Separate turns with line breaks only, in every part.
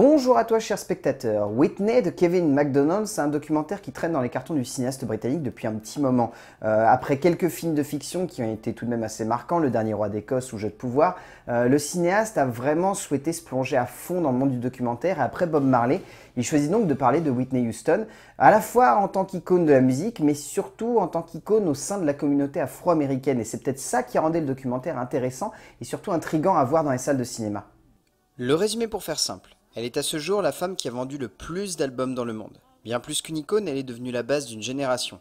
Bonjour à toi chers spectateurs Whitney de Kevin MacDonald, c'est un documentaire qui traîne dans les cartons du cinéaste britannique depuis un petit moment. Euh, après quelques films de fiction qui ont été tout de même assez marquants, Le Dernier Roi d'Écosse ou Jeu de pouvoir, euh, le cinéaste a vraiment souhaité se plonger à fond dans le monde du documentaire et après Bob Marley, il choisit donc de parler de Whitney Houston, à la fois en tant qu'icône de la musique, mais surtout en tant qu'icône au sein de la communauté afro-américaine. Et c'est peut-être ça qui rendait le documentaire intéressant et surtout intrigant à voir dans les salles de cinéma. Le résumé pour faire simple. Elle est à ce jour la femme qui a vendu le plus d'albums dans le monde. Bien plus qu'une icône, elle est devenue la base d'une génération.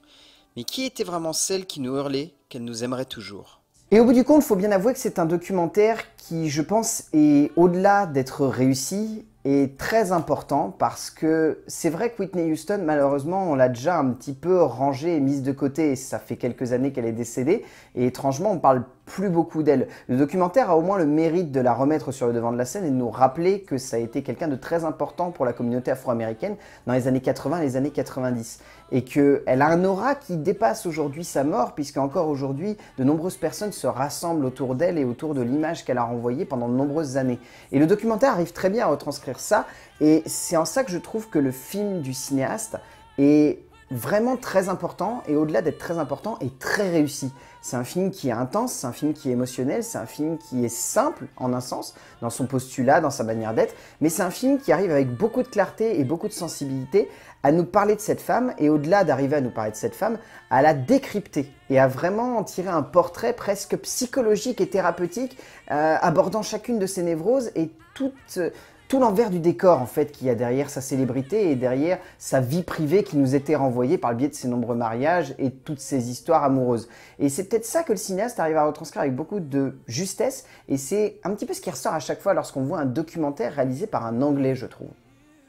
Mais qui était vraiment celle qui nous hurlait qu'elle nous aimerait toujours Et au bout du compte, il faut bien avouer que c'est un documentaire qui, je pense, est au-delà d'être réussi, est très important parce que c'est vrai que Whitney Houston, malheureusement, on l'a déjà un petit peu rangée et mise de côté. Ça fait quelques années qu'elle est décédée et étrangement, on parle plus beaucoup d'elle. Le documentaire a au moins le mérite de la remettre sur le devant de la scène et de nous rappeler que ça a été quelqu'un de très important pour la communauté afro-américaine dans les années 80 et les années 90. Et qu'elle a un aura qui dépasse aujourd'hui sa mort, puisque encore aujourd'hui, de nombreuses personnes se rassemblent autour d'elle et autour de l'image qu'elle a renvoyée pendant de nombreuses années. Et le documentaire arrive très bien à retranscrire ça, et c'est en ça que je trouve que le film du cinéaste est vraiment très important et au-delà d'être très important et très réussi. C'est un film qui est intense, c'est un film qui est émotionnel, c'est un film qui est simple en un sens, dans son postulat, dans sa manière d'être, mais c'est un film qui arrive avec beaucoup de clarté et beaucoup de sensibilité à nous parler de cette femme et au-delà d'arriver à nous parler de cette femme, à la décrypter et à vraiment en tirer un portrait presque psychologique et thérapeutique euh, abordant chacune de ses névroses et toutes... Euh, tout l'envers du décor en fait qu'il y a derrière sa célébrité et derrière sa vie privée qui nous était renvoyée par le biais de ses nombreux mariages et toutes ses histoires amoureuses. Et c'est peut-être ça que le cinéaste arrive à retranscrire avec beaucoup de justesse et c'est un petit peu ce qui ressort à chaque fois lorsqu'on voit un documentaire réalisé par un Anglais, je trouve.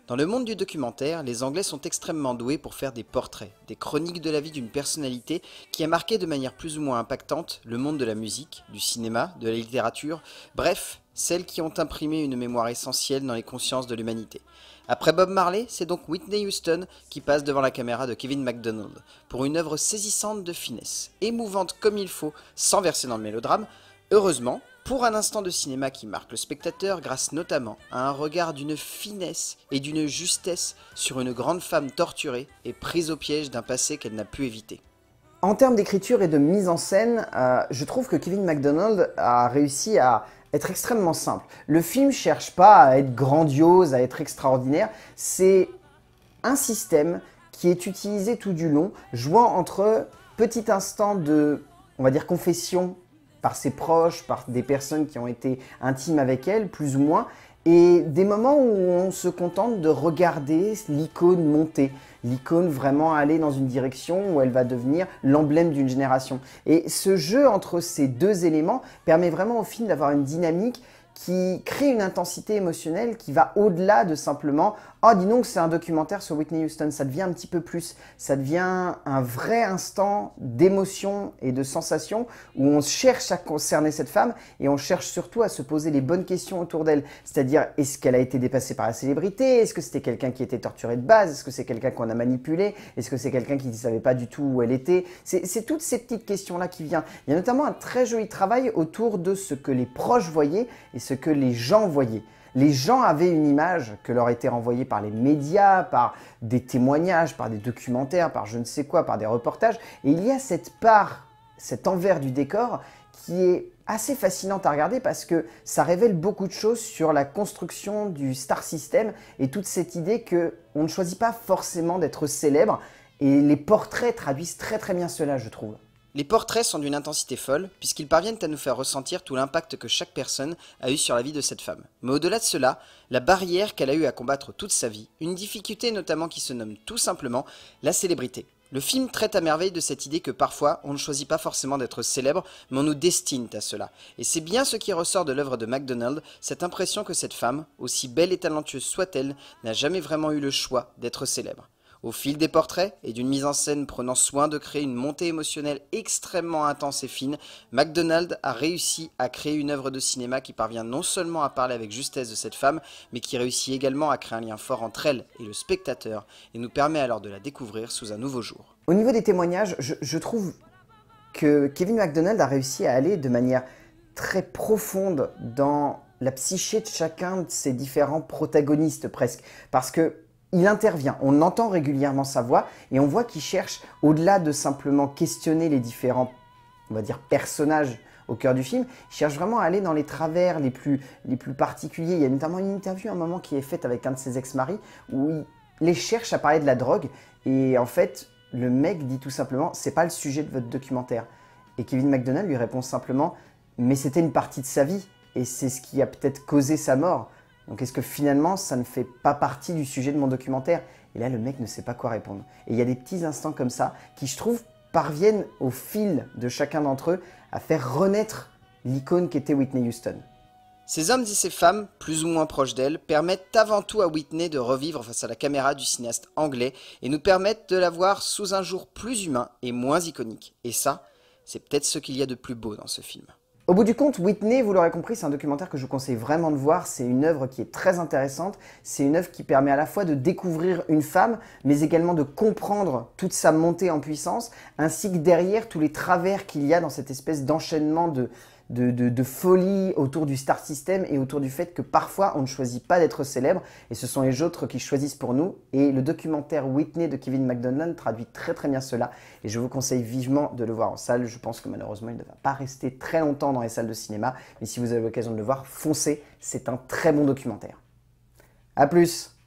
Dans le monde du documentaire, les Anglais sont extrêmement doués pour faire des portraits, des chroniques de la vie d'une personnalité qui a marqué de manière plus ou moins impactante le monde de la musique, du cinéma, de la littérature, bref, celles qui ont imprimé une mémoire essentielle dans les consciences de l'humanité. Après Bob Marley, c'est donc Whitney Houston qui passe devant la caméra de Kevin MacDonald pour une œuvre saisissante de finesse, émouvante comme il faut, sans verser dans le mélodrame, Heureusement, pour un instant de cinéma qui marque le spectateur grâce notamment à un regard d'une finesse et d'une justesse sur une grande femme torturée et prise au piège d'un passé qu'elle n'a pu éviter. En termes d'écriture et de mise en scène, euh, je trouve que Kevin MacDonald a réussi à être extrêmement simple. Le film cherche pas à être grandiose, à être extraordinaire. C'est un système qui est utilisé tout du long, jouant entre petit instant de, on va dire, confession par ses proches, par des personnes qui ont été intimes avec elle, plus ou moins, et des moments où on se contente de regarder l'icône monter, l'icône vraiment aller dans une direction où elle va devenir l'emblème d'une génération. Et ce jeu entre ces deux éléments permet vraiment au film d'avoir une dynamique qui crée une intensité émotionnelle qui va au-delà de simplement Oh, dis donc, c'est un documentaire sur Whitney Houston. Ça devient un petit peu plus. Ça devient un vrai instant d'émotion et de sensation où on cherche à concerner cette femme et on cherche surtout à se poser les bonnes questions autour d'elle. C'est-à-dire, est-ce qu'elle a été dépassée par la célébrité Est-ce que c'était quelqu'un qui était torturé de base Est-ce que c'est quelqu'un qu'on a manipulé Est-ce que c'est quelqu'un qui ne savait pas du tout où elle était C'est toutes ces petites questions-là qui viennent. Il y a notamment un très joli travail autour de ce que les proches voyaient et ce que les gens voyaient. Les gens avaient une image que leur était renvoyée par les médias, par des témoignages, par des documentaires, par je ne sais quoi, par des reportages. Et il y a cette part, cet envers du décor qui est assez fascinante à regarder parce que ça révèle beaucoup de choses sur la construction du star system et toute cette idée que on ne choisit pas forcément d'être célèbre et les portraits traduisent très très bien cela je trouve. Les portraits sont d'une intensité folle, puisqu'ils parviennent à nous faire ressentir tout l'impact que chaque personne a eu sur la vie de cette femme. Mais au-delà de cela, la barrière qu'elle a eu à combattre toute sa vie, une difficulté notamment qui se nomme tout simplement la célébrité. Le film traite à merveille de cette idée que parfois on ne choisit pas forcément d'être célèbre, mais on nous destine à cela. Et c'est bien ce qui ressort de l'œuvre de MacDonald, cette impression que cette femme, aussi belle et talentueuse soit-elle, n'a jamais vraiment eu le choix d'être célèbre. Au fil des portraits et d'une mise en scène prenant soin de créer une montée émotionnelle extrêmement intense et fine, MacDonald a réussi à créer une œuvre de cinéma qui parvient non seulement à parler avec justesse de cette femme, mais qui réussit également à créer un lien fort entre elle et le spectateur et nous permet alors de la découvrir sous un nouveau jour. Au niveau des témoignages, je, je trouve que Kevin MacDonald a réussi à aller de manière très profonde dans la psyché de chacun de ses différents protagonistes presque. Parce que il intervient, on entend régulièrement sa voix et on voit qu'il cherche, au-delà de simplement questionner les différents, on va dire, personnages au cœur du film, il cherche vraiment à aller dans les travers les plus, les plus particuliers. Il y a notamment une interview, à un moment, qui est faite avec un de ses ex-maris où il les cherche à parler de la drogue et en fait, le mec dit tout simplement « c'est pas le sujet de votre documentaire ». Et Kevin McDonald lui répond simplement « mais c'était une partie de sa vie et c'est ce qui a peut-être causé sa mort ». Donc est-ce que finalement ça ne fait pas partie du sujet de mon documentaire Et là le mec ne sait pas quoi répondre. Et il y a des petits instants comme ça qui je trouve parviennent au fil de chacun d'entre eux à faire renaître l'icône qu'était Whitney Houston. Ces hommes et ces femmes, plus ou moins proches d'elle, permettent avant tout à Whitney de revivre face à la caméra du cinéaste anglais et nous permettent de la voir sous un jour plus humain et moins iconique. Et ça, c'est peut-être ce qu'il y a de plus beau dans ce film. Au bout du compte, Whitney, vous l'aurez compris, c'est un documentaire que je vous conseille vraiment de voir. C'est une œuvre qui est très intéressante. C'est une œuvre qui permet à la fois de découvrir une femme, mais également de comprendre toute sa montée en puissance, ainsi que derrière tous les travers qu'il y a dans cette espèce d'enchaînement de de, folie autour du star system et autour du fait que parfois on ne choisit pas d'être célèbre et ce sont les autres qui choisissent pour nous. Et le documentaire Whitney de Kevin McDonald traduit très très bien cela et je vous conseille vivement de le voir en salle. Je pense que malheureusement il ne va pas rester très longtemps dans les salles de cinéma, mais si vous avez l'occasion de le voir, foncez, c'est un très bon documentaire. A plus